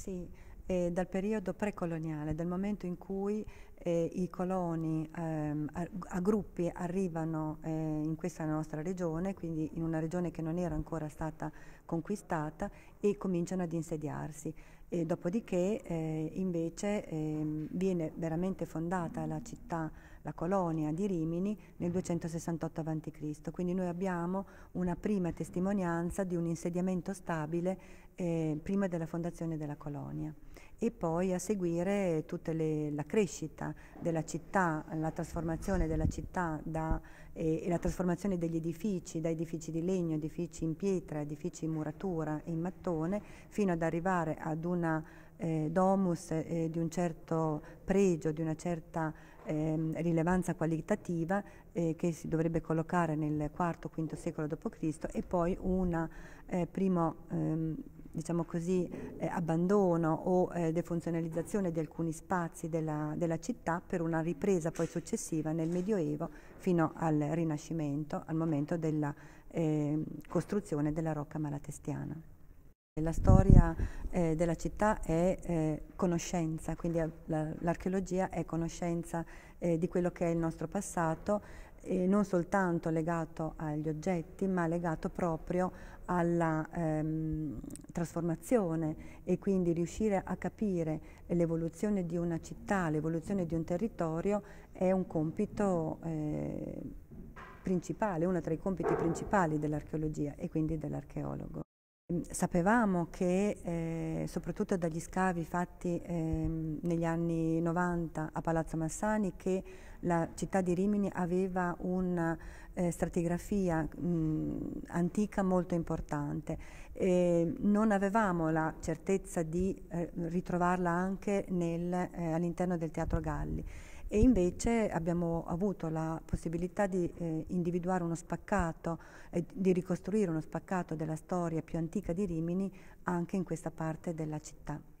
Sì, eh, dal periodo precoloniale, dal momento in cui eh, i coloni ehm, a, a, gruppi arrivano eh, in questa nostra regione, quindi in una regione che non era ancora stata conquistata e cominciano ad insediarsi. E dopodiché eh, invece ehm, viene veramente fondata la città, la colonia di Rimini nel 268 a.C., quindi noi abbiamo una prima testimonianza di un insediamento stabile eh, prima della fondazione della colonia e poi a seguire tutta le, la crescita della città, la trasformazione della città da, e, e, la trasformazione degli edifici, da edifici di legno, edifici in pietra, edifici in muratura e in mattone, fino ad arrivare ad una eh, domus eh, di un certo pregio, di una certa eh, rilevanza qualitativa eh, che si dovrebbe collocare nel IV-V secolo d.C. e poi una eh, primo, ehm, diciamo così, eh, abbandono o eh, defunzionalizzazione di alcuni spazi della, della, città per una ripresa poi successiva nel Medioevo fino al Rinascimento, al momento della eh, costruzione della Rocca Malatestiana. La storia eh, della città è eh, conoscenza, quindi l'archeologia è conoscenza eh, di quello che è il nostro passato, eh, non soltanto legato agli oggetti, ma legato proprio alla ehm, trasformazione e quindi riuscire a capire l'evoluzione di una città, l'evoluzione di un territorio è un compito eh, principale, uno tra i compiti principali dell'archeologia e quindi dell'archeologo. Sapevamo che eh, soprattutto dagli scavi fatti eh, negli anni 90 a Palazzo Massani che la città di Rimini aveva una eh, stratigrafia mh, antica molto importante. E ehm, non avevamo la certezza di eh, ritrovarla anche eh, all'interno del Teatro Galli e invece abbiamo avuto la possibilità di eh, individuare uno spaccato e di ricostruire uno spaccato della storia più antica di Rimini anche in questa parte della città.